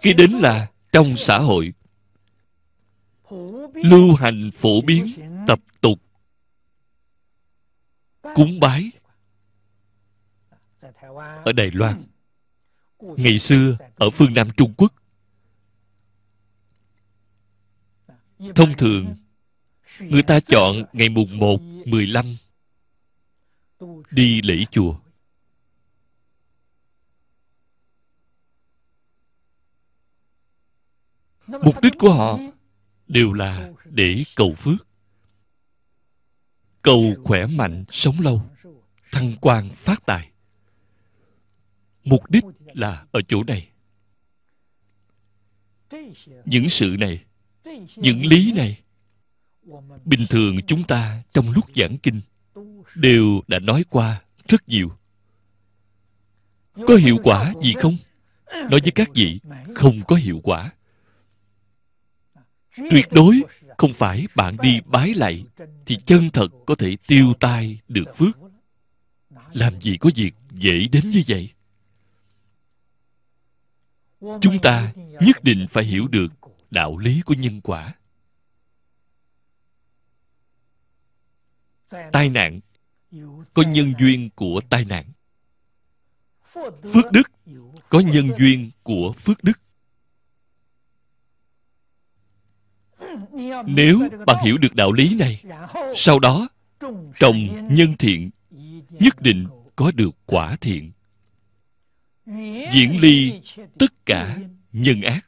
cái đến là trong xã hội lưu hành phổ biến tập tục cúng bái ở đài loan ngày xưa ở phương nam trung quốc thông thường người ta chọn ngày mùng 1, 15 đi lễ chùa mục đích của họ đều là để cầu phước cầu khỏe mạnh sống lâu thăng quan phát tài mục đích là ở chỗ này những sự này những lý này bình thường chúng ta trong lúc giảng kinh đều đã nói qua rất nhiều có hiệu quả gì không nói với các vị không có hiệu quả tuyệt đối không phải bạn đi bái lạy thì chân thật có thể tiêu tai được phước làm gì có việc dễ đến như vậy chúng ta nhất định phải hiểu được đạo lý của nhân quả tai nạn có nhân duyên của tai nạn phước đức có nhân duyên của phước đức Nếu bạn hiểu được đạo lý này Sau đó Trồng nhân thiện Nhất định có được quả thiện Diễn ly tất cả nhân ác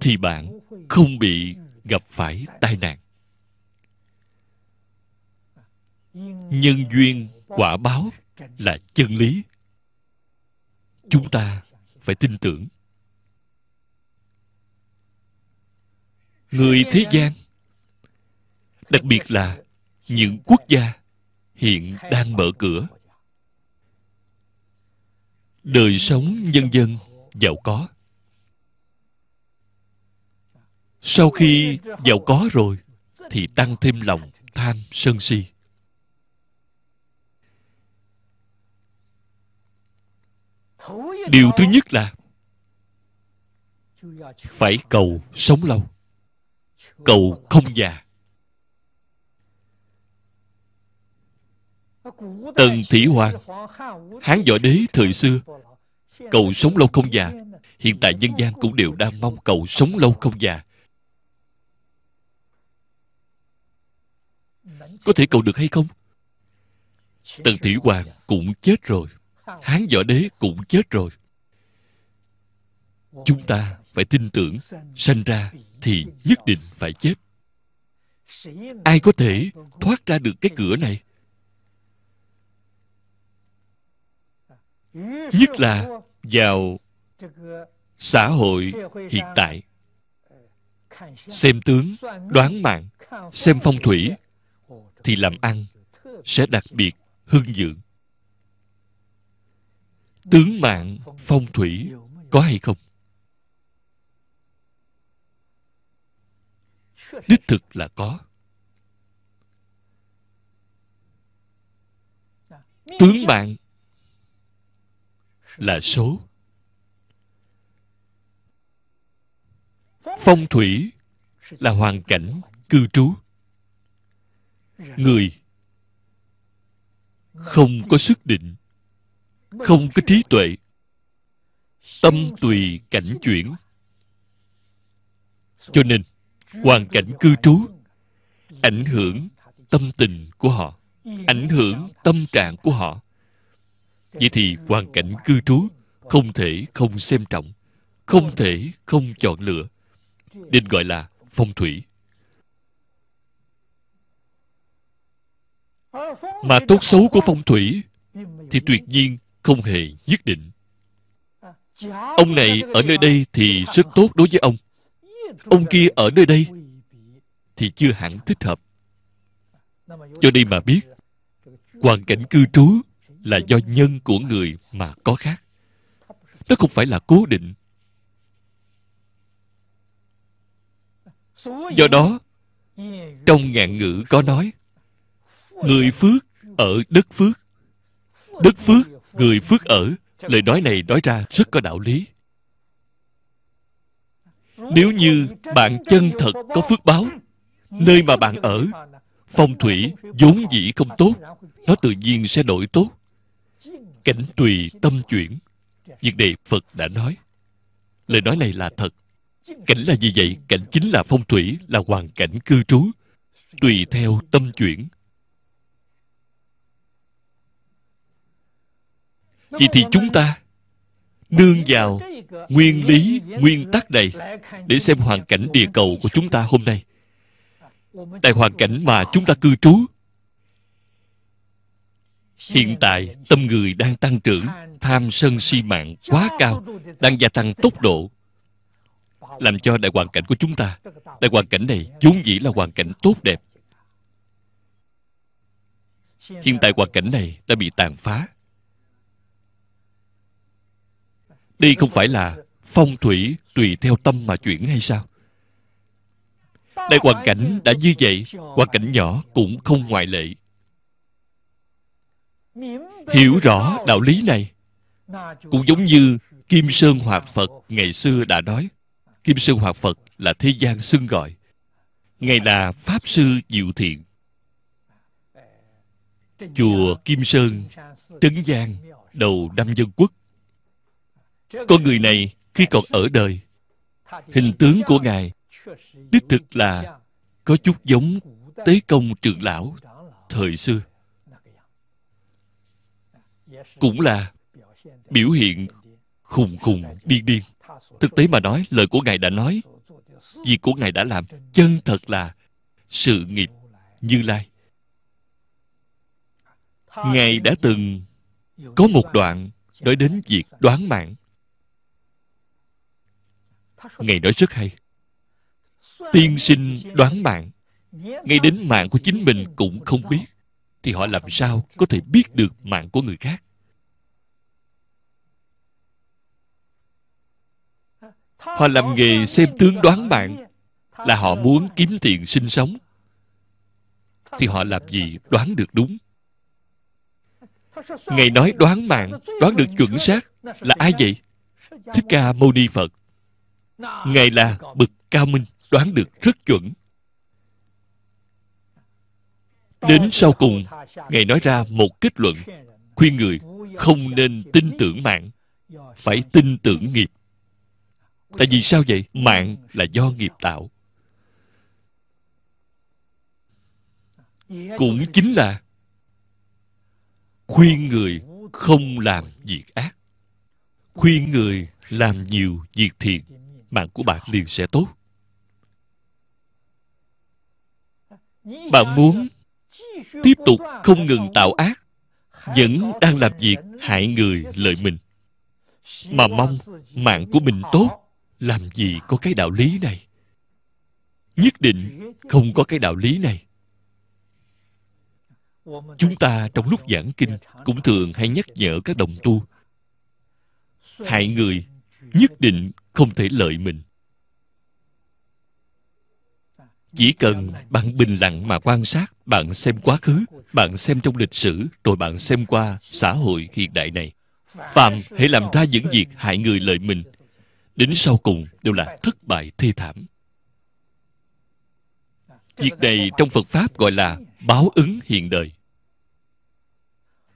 Thì bạn không bị gặp phải tai nạn Nhân duyên quả báo là chân lý Chúng ta phải tin tưởng người thế gian đặc biệt là những quốc gia hiện đang mở cửa đời sống nhân dân giàu có sau khi giàu có rồi thì tăng thêm lòng tham sân si điều thứ nhất là phải cầu sống lâu cầu không già tần thủy hoàng hán võ đế thời xưa cầu sống lâu không già hiện tại dân gian cũng đều đang mong cầu sống lâu không già có thể cầu được hay không tần thủy hoàng cũng chết rồi hán võ đế cũng chết rồi chúng ta phải tin tưởng sanh ra thì nhất định phải chết ai có thể thoát ra được cái cửa này nhất là vào xã hội hiện tại xem tướng đoán mạng xem phong thủy thì làm ăn sẽ đặc biệt hưng dưỡng tướng mạng phong thủy có hay không đích thực là có tướng bạn là số phong thủy là hoàn cảnh cư trú người không có sức định không có trí tuệ tâm tùy cảnh chuyển cho nên hoàn cảnh cư trú ảnh hưởng tâm tình của họ ảnh hưởng tâm trạng của họ vậy thì hoàn cảnh cư trú không thể không xem trọng không thể không chọn lựa nên gọi là phong thủy mà tốt xấu của phong thủy thì tuyệt nhiên không hề nhất định ông này ở nơi đây thì rất tốt đối với ông ông kia ở nơi đây thì chưa hẳn thích hợp do đây mà biết hoàn cảnh cư trú là do nhân của người mà có khác nó không phải là cố định do đó trong ngạn ngữ có nói người phước ở đất phước đất phước người phước ở lời nói này nói ra rất có đạo lý nếu như bạn chân thật có phước báo nơi mà bạn ở phong thủy vốn dĩ không tốt nó tự nhiên sẽ đổi tốt cảnh tùy tâm chuyển việc này phật đã nói lời nói này là thật cảnh là gì vậy cảnh chính là phong thủy là hoàn cảnh cư trú tùy theo tâm chuyển vậy thì chúng ta nương vào nguyên lý nguyên tắc này để xem hoàn cảnh địa cầu của chúng ta hôm nay tại hoàn cảnh mà chúng ta cư trú hiện tại tâm người đang tăng trưởng tham sân si mạng quá cao đang gia tăng tốc độ làm cho đại hoàn cảnh của chúng ta đại hoàn cảnh này vốn dĩ là hoàn cảnh tốt đẹp hiện tại hoàn cảnh này đã bị tàn phá Đây không phải là phong thủy tùy theo tâm mà chuyển hay sao? Đây hoàn cảnh đã như vậy, hoàn cảnh nhỏ cũng không ngoại lệ. Hiểu rõ đạo lý này, cũng giống như Kim Sơn Hòa Phật ngày xưa đã nói. Kim Sơn Hòa Phật là thế gian xưng gọi. Ngài là Pháp Sư Diệu Thiện. Chùa Kim Sơn, Trấn Giang, đầu năm dân quốc con người này khi còn ở đời Hình tướng của Ngài Đích thực là Có chút giống Tế công trưởng lão Thời xưa Cũng là Biểu hiện khùng khùng điên điên Thực tế mà nói Lời của Ngài đã nói Việc của Ngài đã làm Chân thật là Sự nghiệp Như Lai Ngài đã từng Có một đoạn Nói đến việc đoán mạng Ngài nói rất hay Tiên sinh đoán mạng Ngay đến mạng của chính mình cũng không biết Thì họ làm sao có thể biết được mạng của người khác Họ làm nghề xem tướng đoán mạng Là họ muốn kiếm tiền sinh sống Thì họ làm gì đoán được đúng Ngài nói đoán mạng Đoán được chuẩn xác Là ai vậy Thích Ca Mâu Ni Phật ngài là bậc cao minh đoán được rất chuẩn đến sau cùng ngài nói ra một kết luận khuyên người không nên tin tưởng mạng phải tin tưởng nghiệp tại vì sao vậy mạng là do nghiệp tạo cũng chính là khuyên người không làm việc ác khuyên người làm nhiều việc thiện mạng của bạn liền sẽ tốt bạn muốn tiếp tục không ngừng tạo ác vẫn đang làm việc hại người lợi mình mà mong mạng của mình tốt làm gì có cái đạo lý này nhất định không có cái đạo lý này chúng ta trong lúc giảng kinh cũng thường hay nhắc nhở các đồng tu hại người nhất định không thể lợi mình chỉ cần bạn bình lặng mà quan sát bạn xem quá khứ bạn xem trong lịch sử rồi bạn xem qua xã hội hiện đại này phàm hãy làm ra những việc hại người lợi mình đến sau cùng đều là thất bại thê thảm việc này trong phật pháp gọi là báo ứng hiện đời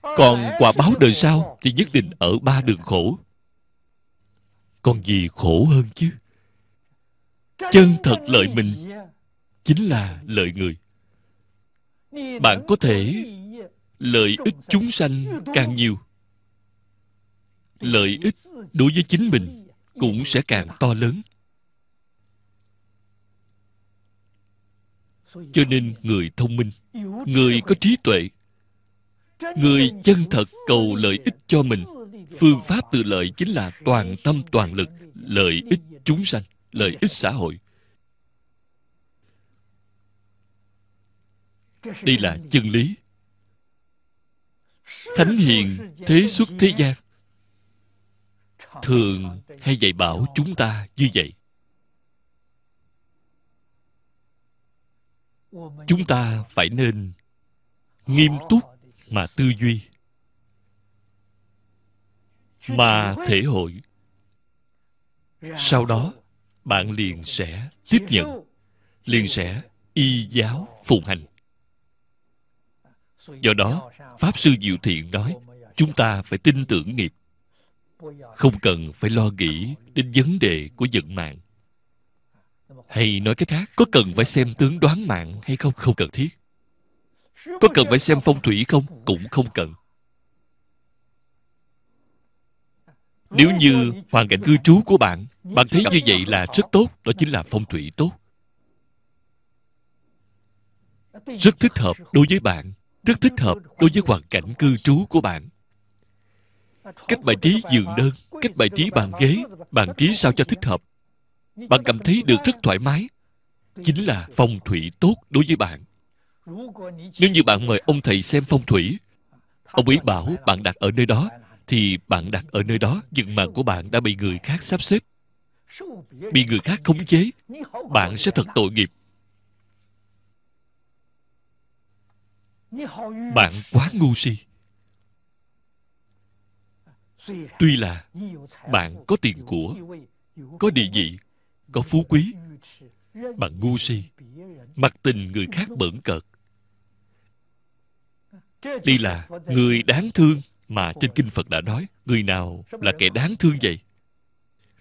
còn quả báo đời sau thì nhất định ở ba đường khổ còn gì khổ hơn chứ chân thật lợi mình chính là lợi người bạn có thể lợi ích chúng sanh càng nhiều lợi ích đối với chính mình cũng sẽ càng to lớn cho nên người thông minh người có trí tuệ người chân thật cầu lợi ích cho mình phương pháp tự lợi chính là toàn tâm toàn lực lợi ích chúng sanh lợi ích xã hội đây là chân lý thánh hiền thế xuất thế gian thường hay dạy bảo chúng ta như vậy chúng ta phải nên nghiêm túc mà tư duy mà thể hội sau đó bạn liền sẽ tiếp nhận liền sẽ y giáo phụng hành do đó pháp sư diệu thiện nói chúng ta phải tin tưởng nghiệp không cần phải lo nghĩ đến vấn đề của vận mạng hay nói cách khác có cần phải xem tướng đoán mạng hay không không cần thiết có cần phải xem phong thủy không cũng không cần Nếu như hoàn cảnh cư trú của bạn Bạn thấy như vậy là rất tốt Đó chính là phong thủy tốt Rất thích hợp đối với bạn Rất thích hợp đối với hoàn cảnh cư trú của bạn Cách bài trí giường đơn Cách bài trí bàn ghế Bàn trí sao cho thích hợp Bạn cảm thấy được rất thoải mái Chính là phong thủy tốt đối với bạn Nếu như bạn mời ông thầy xem phong thủy Ông ấy bảo bạn đặt ở nơi đó thì bạn đặt ở nơi đó vận mạng của bạn đã bị người khác sắp xếp bị người khác khống chế bạn sẽ thật tội nghiệp bạn quá ngu si tuy là bạn có tiền của có địa vị có phú quý bạn ngu si mặc tình người khác bẩn cợt đây là người đáng thương mà trên kinh phật đã nói người nào là kẻ đáng thương vậy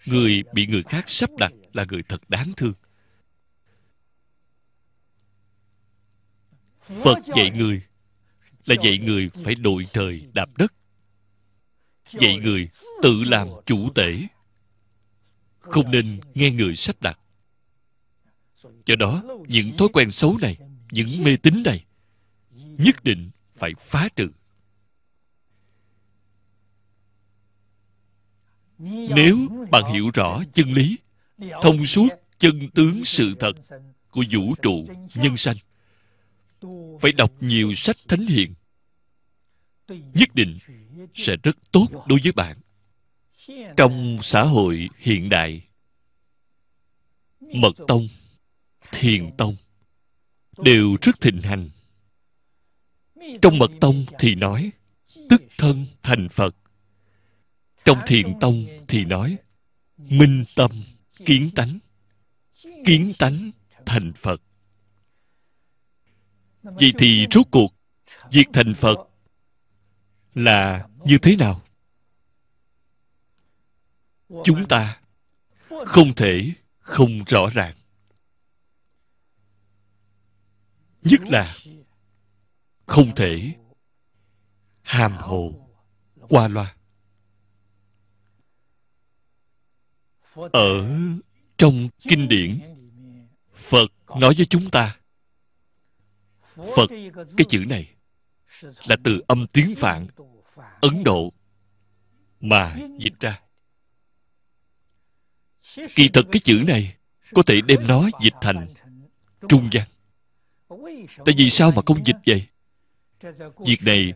người bị người khác sắp đặt là người thật đáng thương phật dạy người là dạy người phải đội trời đạp đất dạy người tự làm chủ tể không nên nghe người sắp đặt do đó những thói quen xấu này những mê tín này nhất định phải phá trừ nếu bạn hiểu rõ chân lý thông suốt chân tướng sự thật của vũ trụ nhân sanh phải đọc nhiều sách thánh hiền nhất định sẽ rất tốt đối với bạn trong xã hội hiện đại mật tông thiền tông đều rất thịnh hành trong mật tông thì nói tức thân thành phật trong thiền tông thì nói Minh tâm kiến tánh Kiến tánh thành Phật Vậy thì rốt cuộc Việc thành Phật Là như thế nào? Chúng ta Không thể không rõ ràng Nhất là Không thể Hàm hồ Qua loa ở trong kinh điển phật nói với chúng ta phật cái chữ này là từ âm tiếng phạn ấn độ mà dịch ra kỳ thực cái chữ này có thể đem nó dịch thành trung văn tại vì sao mà không dịch vậy việc này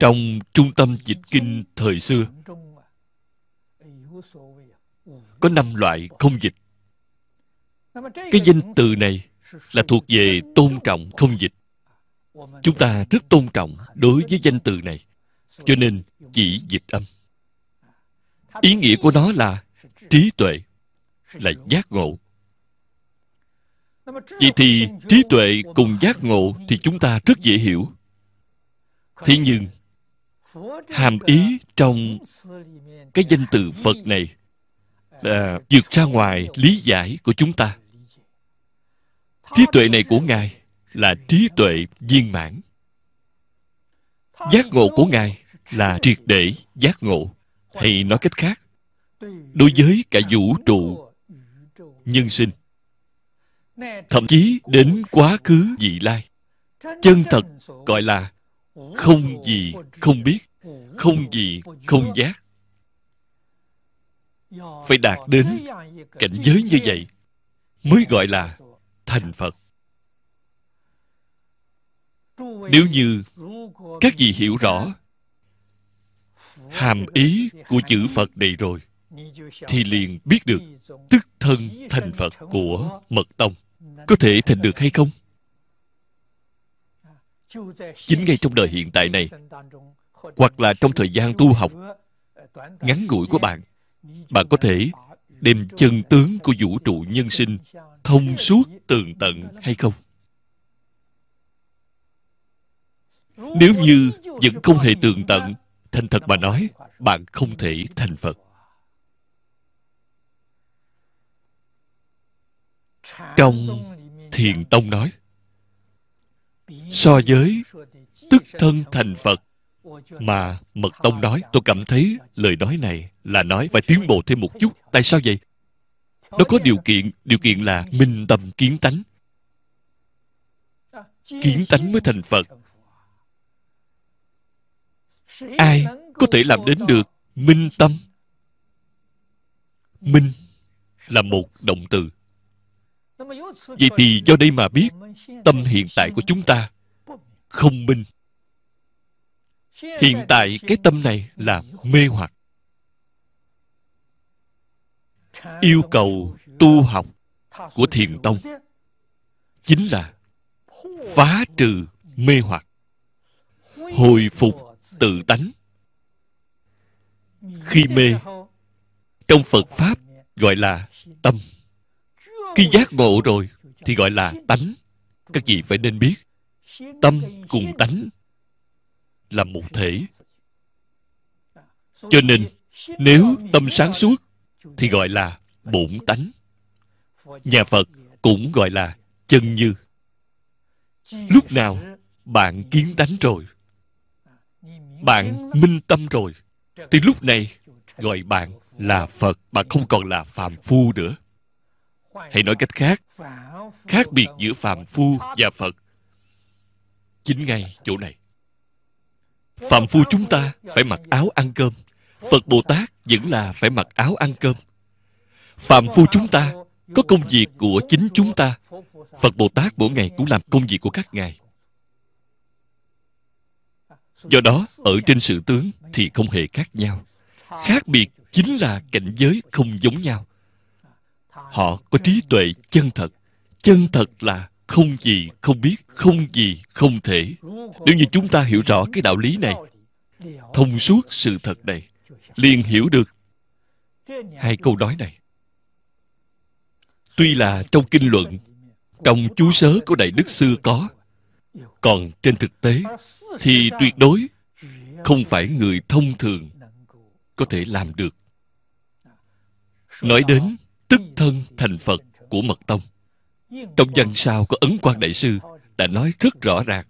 trong trung tâm dịch kinh thời xưa có năm loại không dịch cái danh từ này là thuộc về tôn trọng không dịch chúng ta rất tôn trọng đối với danh từ này cho nên chỉ dịch âm ý nghĩa của nó là trí tuệ là giác ngộ vậy thì trí tuệ cùng giác ngộ thì chúng ta rất dễ hiểu thế nhưng hàm ý trong cái danh từ phật này là ờ, vượt ra ngoài lý giải của chúng ta trí tuệ này của ngài là trí tuệ viên mãn giác ngộ của ngài là triệt để giác ngộ hay nói cách khác đối với cả vũ trụ nhân sinh thậm chí đến quá khứ vị lai chân thật gọi là không gì không biết không gì không giác phải đạt đến cảnh giới như vậy mới gọi là thành phật nếu như các vị hiểu rõ hàm ý của chữ phật này rồi thì liền biết được tức thân thành phật của mật tông có thể thành được hay không chính ngay trong đời hiện tại này hoặc là trong thời gian tu học ngắn ngủi của bạn bạn có thể đem chân tướng của vũ trụ nhân sinh thông suốt tường tận hay không nếu như vẫn không hề tường tận thành thật mà nói bạn không thể thành phật trong thiền tông nói so với tức thân thành phật mà mật tông nói tôi cảm thấy lời nói này là nói phải tiến bộ thêm một chút tại sao vậy nó có điều kiện điều kiện là minh tâm kiến tánh kiến tánh mới thành phật ai có thể làm đến được minh tâm minh là một động từ vậy thì do đây mà biết tâm hiện tại của chúng ta không minh hiện tại cái tâm này là mê hoặc yêu cầu tu học của thiền tông chính là phá trừ mê hoặc hồi phục tự tánh khi mê trong phật pháp gọi là tâm khi giác ngộ rồi thì gọi là tánh các vị phải nên biết tâm cùng tánh làm một thể cho nên nếu tâm sáng suốt thì gọi là bổn tánh nhà phật cũng gọi là chân như lúc nào bạn kiến tánh rồi bạn minh tâm rồi thì lúc này gọi bạn là phật bạn không còn là phàm phu nữa hay nói cách khác khác biệt giữa phàm phu và phật chính ngay chỗ này phạm phu chúng ta phải mặc áo ăn cơm phật bồ tát vẫn là phải mặc áo ăn cơm phạm phu chúng ta có công việc của chính chúng ta phật bồ tát mỗi ngày cũng làm công việc của các ngài do đó ở trên sự tướng thì không hề khác nhau khác biệt chính là cảnh giới không giống nhau họ có trí tuệ chân thật chân thật là không gì không biết không gì không thể nếu như chúng ta hiểu rõ cái đạo lý này thông suốt sự thật này liền hiểu được hai câu nói này tuy là trong kinh luận trong chú sớ của đại đức xưa có còn trên thực tế thì tuyệt đối không phải người thông thường có thể làm được nói đến tức thân thành phật của mật tông trong văn sao của ấn quan đại sư đã nói rất rõ ràng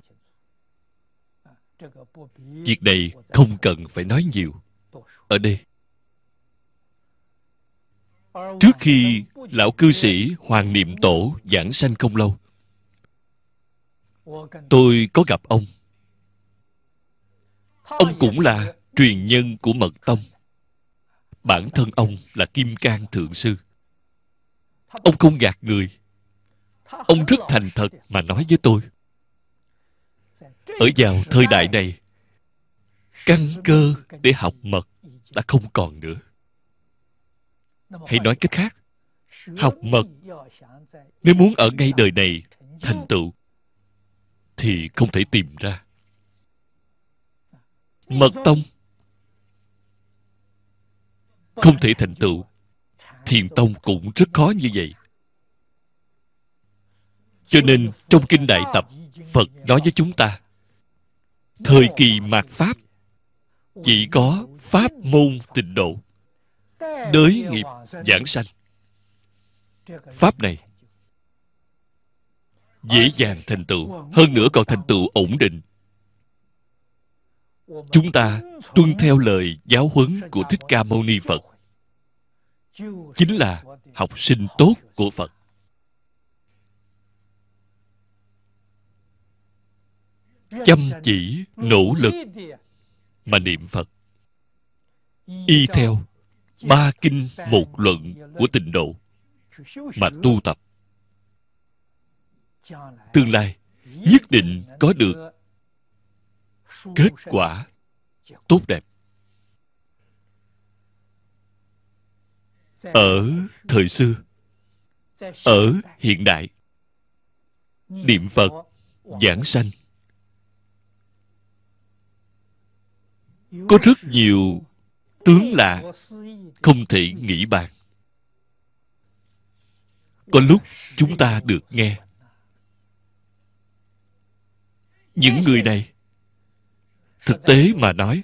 việc này không cần phải nói nhiều ở đây trước khi lão cư sĩ hoàng niệm tổ giảng sanh không lâu tôi có gặp ông ông cũng là truyền nhân của mật tông bản thân ông là kim cang thượng sư ông không gạt người ông rất thành thật mà nói với tôi ở vào thời đại này căn cơ để học mật đã không còn nữa hay nói cách khác học mật nếu muốn ở ngay đời này thành tựu thì không thể tìm ra mật tông không thể thành tựu thiền tông cũng rất khó như vậy cho nên trong kinh đại tập phật nói với chúng ta thời kỳ mạt pháp chỉ có pháp môn tịnh độ đới nghiệp giảng sanh pháp này dễ dàng thành tựu hơn nữa còn thành tựu ổn định chúng ta tuân theo lời giáo huấn của thích ca mâu ni phật chính là học sinh tốt của phật chăm chỉ nỗ lực mà niệm phật y theo ba kinh một luận của tịnh độ mà tu tập tương lai nhất định có được kết quả tốt đẹp ở thời xưa ở hiện đại niệm phật giảng sanh có rất nhiều tướng lạ không thể nghĩ bàn có lúc chúng ta được nghe những người này thực tế mà nói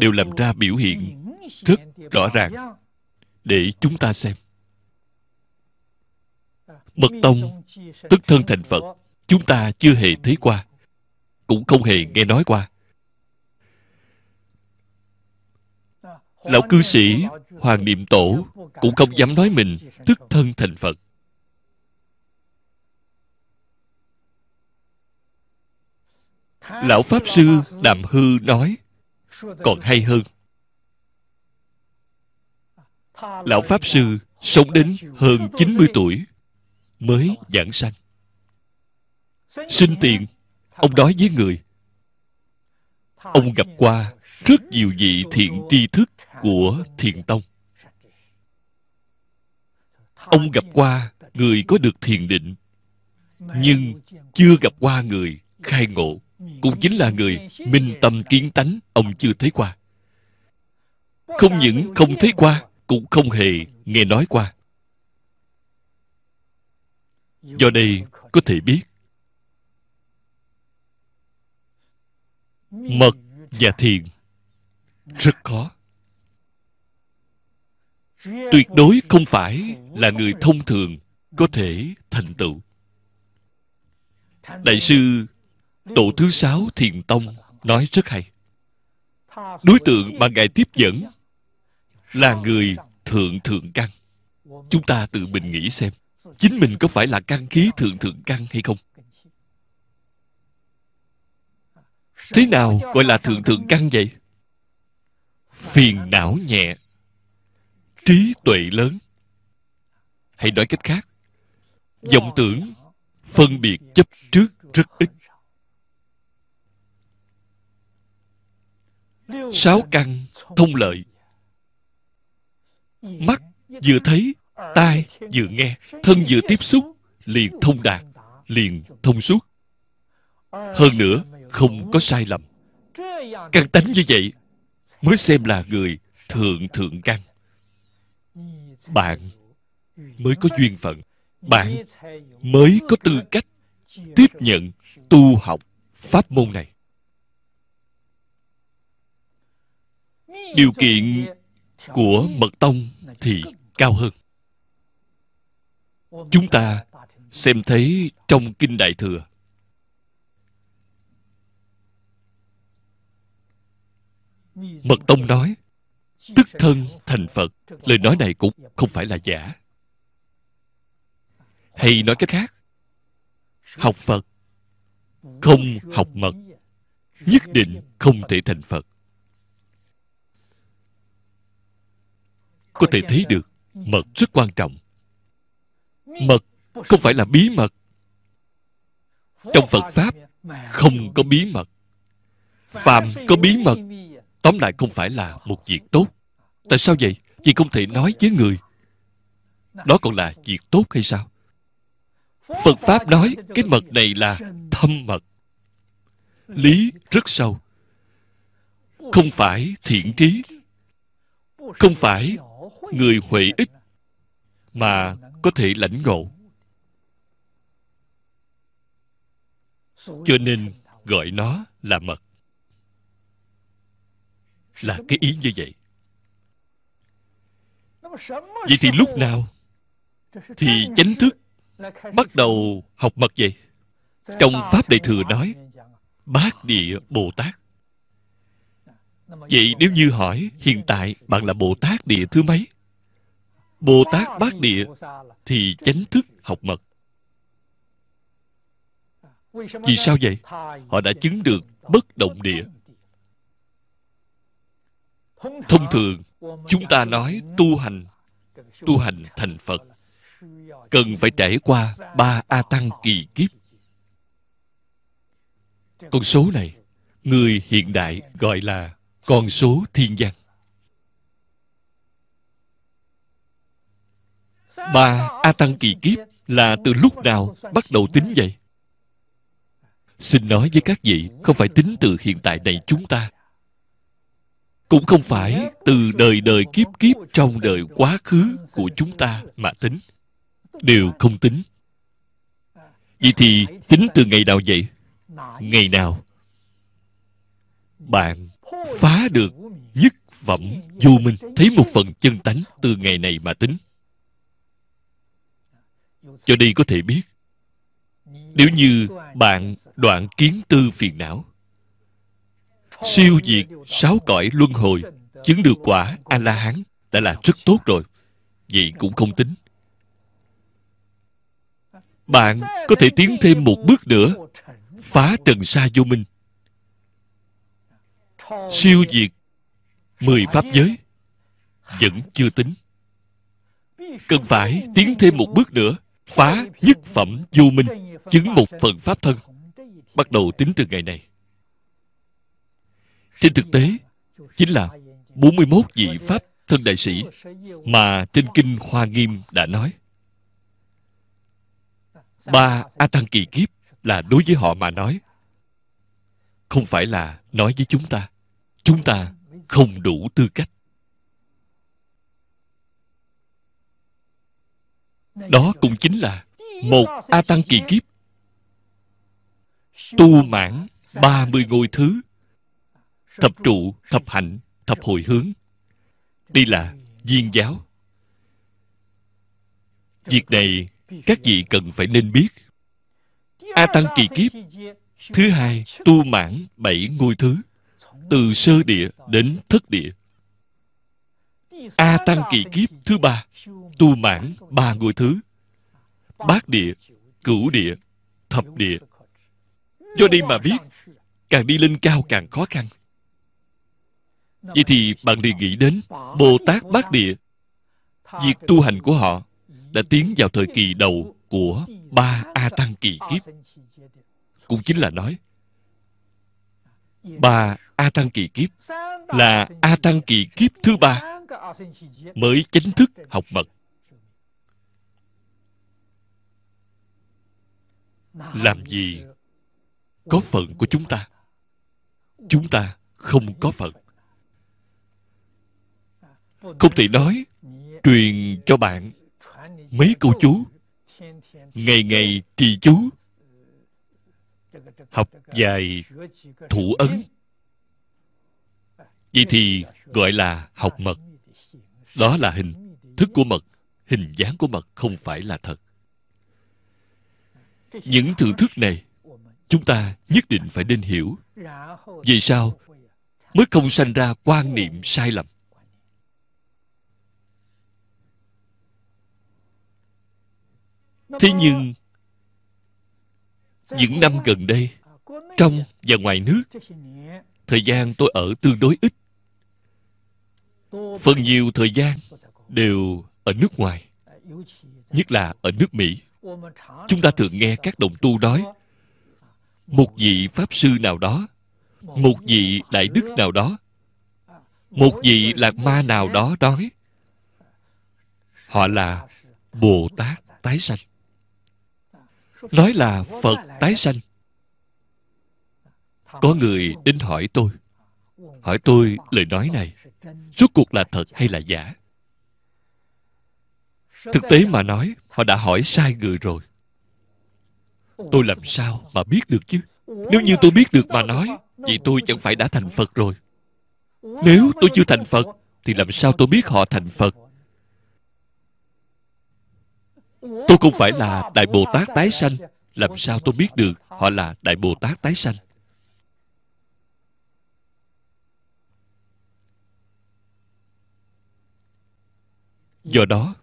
đều làm ra biểu hiện rất rõ ràng để chúng ta xem mật tông tức thân thành phật chúng ta chưa hề thấy qua cũng không hề nghe nói qua lão cư sĩ hoàng niệm tổ cũng không dám nói mình tức thân thành phật lão pháp sư đàm hư nói còn hay hơn lão pháp sư sống đến hơn 90 tuổi mới giảng sanh sinh tiền ông nói với người ông gặp qua rất nhiều vị thiện tri thức của thiền tông ông gặp qua người có được thiền định nhưng chưa gặp qua người khai ngộ cũng chính là người minh tâm kiến tánh ông chưa thấy qua không những không thấy qua cũng không hề nghe nói qua do đây có thể biết mật và thiền rất khó tuyệt đối không phải là người thông thường có thể thành tựu đại sư độ thứ sáu thiền tông nói rất hay đối tượng mà ngài tiếp dẫn là người thượng thượng căn chúng ta tự mình nghĩ xem chính mình có phải là căn khí thượng thượng căn hay không thế nào gọi là thượng thượng căn vậy phiền não nhẹ trí tuệ lớn hay nói cách khác vọng tưởng phân biệt chấp trước rất ít sáu căn thông lợi mắt vừa thấy tai vừa nghe thân vừa tiếp xúc liền thông đạt liền thông suốt hơn nữa không có sai lầm căn tánh như vậy mới xem là người thượng thượng căn bạn mới có duyên phận bạn mới có tư cách tiếp nhận tu học pháp môn này điều kiện của mật tông thì cao hơn chúng ta xem thấy trong kinh đại thừa mật tông nói tức thân thành phật lời nói này cũng không phải là giả hay nói cách khác học phật không học mật nhất định không thể thành phật có thể thấy được mật rất quan trọng mật không phải là bí mật trong phật pháp không có bí mật phàm có bí mật Tóm lại không phải là một việc tốt Tại sao vậy? Vì không thể nói với người Đó còn là việc tốt hay sao? Phật Pháp nói Cái mật này là thâm mật Lý rất sâu Không phải thiện trí Không phải người huệ ích Mà có thể lãnh ngộ Cho nên gọi nó là mật là cái ý như vậy vậy thì lúc nào thì chánh thức bắt đầu học mật vậy trong pháp đại thừa nói bát địa bồ tát vậy nếu như hỏi hiện tại bạn là bồ tát địa thứ mấy bồ tát bát địa thì chánh thức học mật vì sao vậy họ đã chứng được bất động địa thông thường chúng ta nói tu hành tu hành thành phật cần phải trải qua ba a tăng kỳ kiếp con số này người hiện đại gọi là con số thiên văn ba a tăng kỳ kiếp là từ lúc nào bắt đầu tính vậy xin nói với các vị không phải tính từ hiện tại này chúng ta cũng không phải từ đời đời kiếp kiếp trong đời quá khứ của chúng ta mà tính đều không tính vậy thì tính từ ngày nào vậy ngày nào bạn phá được nhất phẩm vô minh thấy một phần chân tánh từ ngày này mà tính cho đây có thể biết nếu như bạn đoạn kiến tư phiền não siêu diệt sáu cõi luân hồi chứng được quả a la hán đã là rất tốt rồi vậy cũng không tính bạn có thể tiến thêm một bước nữa phá trần sa vô minh siêu diệt mười pháp giới vẫn chưa tính cần phải tiến thêm một bước nữa phá nhất phẩm vô minh chứng một phần pháp thân bắt đầu tính từ ngày này trên thực tế, chính là 41 vị Pháp thân đại sĩ mà trên Kinh Hoa Nghiêm đã nói. Ba A Tăng kỳ kiếp là đối với họ mà nói. Không phải là nói với chúng ta. Chúng ta không đủ tư cách. Đó cũng chính là một A Tăng kỳ kiếp tu mãn 30 ngôi thứ thập trụ thập hạnh thập hồi hướng đây là viên giáo việc này các vị cần phải nên biết a tăng kỳ kiếp thứ hai tu mãn bảy ngôi thứ từ sơ địa đến thất địa a tăng kỳ kiếp thứ ba tu mãn ba ngôi thứ bát địa cửu địa thập địa do đây mà biết càng đi lên cao càng khó khăn Vậy thì bạn liền nghĩ đến Bồ Tát Bát Địa Việc tu hành của họ Đã tiến vào thời kỳ đầu Của ba A Tăng kỳ kiếp Cũng chính là nói Ba A Tăng kỳ kiếp Là A Tăng kỳ kiếp thứ ba Mới chính thức học mật Làm gì Có phận của chúng ta Chúng ta không có phận không thể nói Truyền cho bạn Mấy câu chú Ngày ngày trì chú Học dài thủ ấn Vậy thì gọi là học mật Đó là hình thức của mật Hình dáng của mật không phải là thật Những thưởng thức này Chúng ta nhất định phải nên hiểu Vì sao Mới không sanh ra quan niệm sai lầm thế nhưng những năm gần đây à, trong và ngoài nước thời gian tôi ở tương đối ít phần nhiều thời gian đều ở nước ngoài nhất là ở nước mỹ chúng ta thường nghe các đồng tu nói một vị pháp sư nào đó một vị đại đức nào đó à, một vị lạc ma nào đó nói họ là bồ tát tái sanh nói là phật tái sanh có người đến hỏi tôi hỏi tôi lời nói này rốt cuộc là thật hay là giả thực tế mà nói họ đã hỏi sai người rồi tôi làm sao mà biết được chứ nếu như tôi biết được mà nói vậy tôi chẳng phải đã thành phật rồi nếu tôi chưa thành phật thì làm sao tôi biết họ thành phật Tôi không phải là Đại Bồ Tát tái sanh Làm sao tôi biết được Họ là Đại Bồ Tát tái sanh Do đó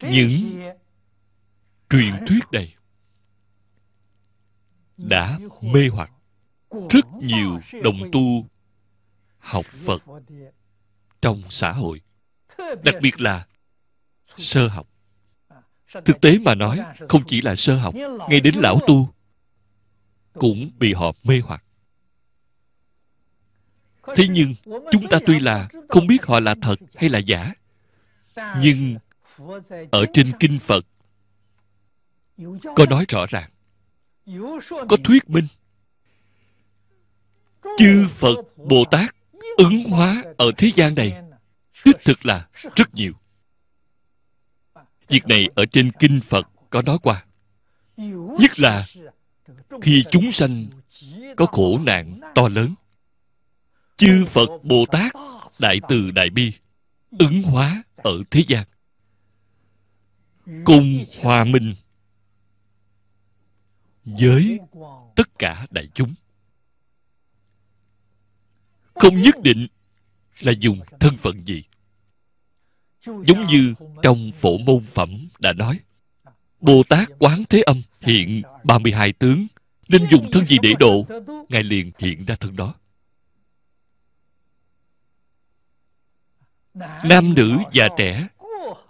Những truyền thuyết này đã mê hoặc rất nhiều đồng tu học Phật trong xã hội đặc biệt là sơ học thực tế mà nói không chỉ là sơ học ngay đến lão tu cũng bị họ mê hoặc thế nhưng chúng ta tuy là không biết họ là thật hay là giả nhưng ở trên kinh phật có nói rõ ràng có thuyết minh chư phật bồ tát ứng hóa ở thế gian này đích thực là rất nhiều việc này ở trên kinh phật có nói qua nhất là khi chúng sanh có khổ nạn to lớn chư phật bồ tát đại từ đại bi ứng hóa ở thế gian cùng hòa minh với tất cả đại chúng không nhất định là dùng thân phận gì giống như trong phổ môn phẩm đã nói bồ tát quán thế âm hiện 32 tướng nên dùng thân gì để độ ngài liền hiện ra thân đó nam nữ già trẻ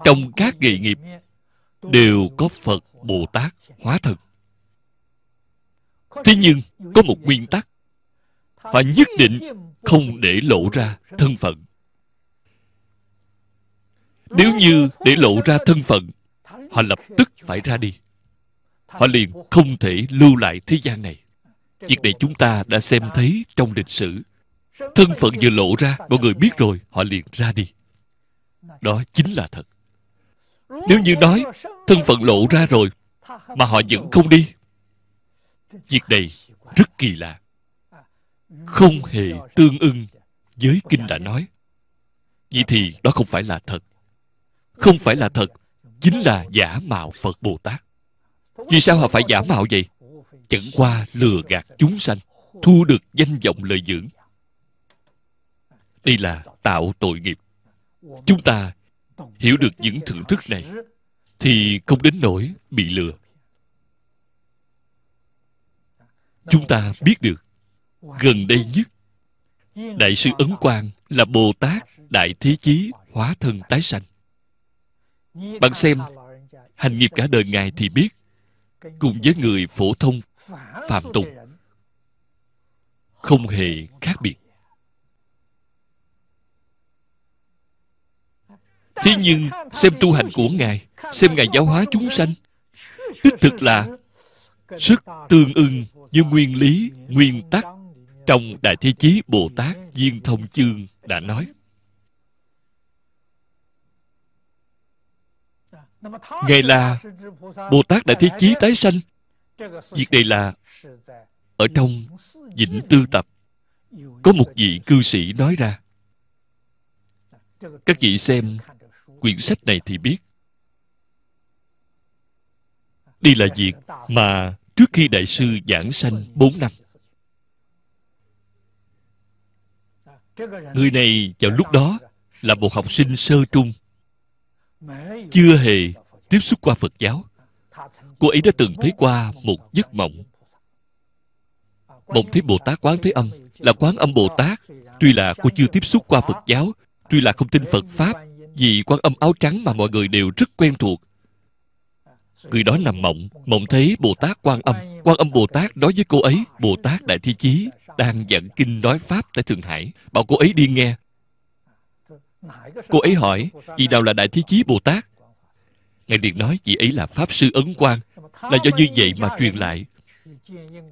trong các nghề nghiệp đều có phật bồ tát hóa thân thế nhưng có một nguyên tắc họ nhất định không để lộ ra thân phận nếu như để lộ ra thân phận Họ lập tức phải ra đi Họ liền không thể lưu lại thế gian này Việc này chúng ta đã xem thấy trong lịch sử Thân phận vừa lộ ra Mọi người biết rồi Họ liền ra đi Đó chính là thật Nếu như nói Thân phận lộ ra rồi Mà họ vẫn không đi Việc này rất kỳ lạ Không hề tương ưng Với Kinh đã nói Vậy thì đó không phải là thật không phải là thật chính là giả mạo phật bồ tát vì sao họ phải giả mạo vậy chẳng qua lừa gạt chúng sanh thu được danh vọng lợi dưỡng đây là tạo tội nghiệp chúng ta hiểu được những thưởng thức này thì không đến nỗi bị lừa chúng ta biết được gần đây nhất đại sư ấn quang là bồ tát đại thế chí hóa thân tái sanh bạn xem hành nghiệp cả đời ngài thì biết cùng với người phổ thông phạm tục không hề khác biệt thế nhưng xem tu hành của ngài xem ngài giáo hóa chúng sanh đích thực là sức tương ưng như nguyên lý nguyên tắc trong đại thế chí bồ tát viên thông chương đã nói Ngài là Bồ Tát Đại Thế Chí tái sanh. Việc này là ở trong Vĩnh Tư Tập có một vị cư sĩ nói ra. Các vị xem quyển sách này thì biết. Đây là việc mà trước khi Đại sư giảng sanh 4 năm. Người này vào lúc đó là một học sinh sơ trung chưa hề tiếp xúc qua phật giáo cô ấy đã từng thấy qua một giấc mộng mộng thấy bồ tát quán thế âm là quán âm bồ tát tuy là cô chưa tiếp xúc qua phật giáo tuy là không tin phật pháp vì quán âm áo trắng mà mọi người đều rất quen thuộc người đó nằm mộng mộng thấy bồ tát quan âm quan âm bồ tát nói với cô ấy bồ tát đại thi chí đang giảng kinh nói pháp tại thượng hải bảo cô ấy đi nghe cô ấy hỏi vì nào là đại thi chí bồ tát Ngài liền nói chị ấy là Pháp Sư Ấn Quang Là do như vậy mà truyền lại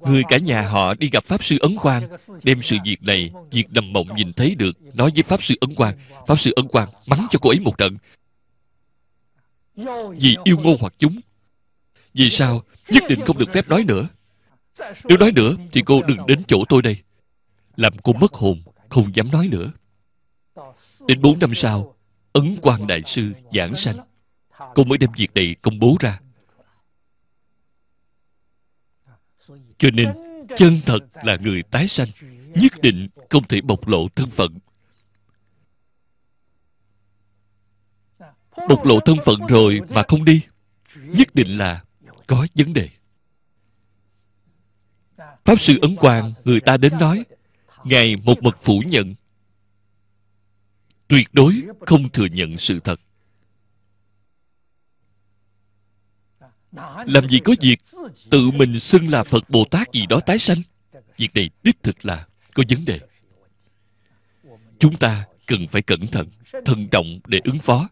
Người cả nhà họ đi gặp Pháp Sư Ấn Quang Đem sự việc này Việc nằm mộng nhìn thấy được Nói với Pháp Sư Ấn Quang Pháp Sư Ấn Quang mắng cho cô ấy một trận Vì yêu ngôn hoặc chúng Vì sao Nhất định không được phép nói nữa Nếu nói nữa Thì cô đừng đến chỗ tôi đây Làm cô mất hồn Không dám nói nữa Đến 4 năm sau Ấn Quang Đại Sư giảng sanh Cô mới đem việc này công bố ra Cho nên Chân thật là người tái sanh Nhất định không thể bộc lộ thân phận Bộc lộ thân phận rồi mà không đi Nhất định là có vấn đề Pháp sư Ấn Quang người ta đến nói Ngài một mực phủ nhận Tuyệt đối không thừa nhận sự thật làm gì có việc tự mình xưng là phật bồ tát gì đó tái sanh việc này đích thực là có vấn đề chúng ta cần phải cẩn thận thận trọng để ứng phó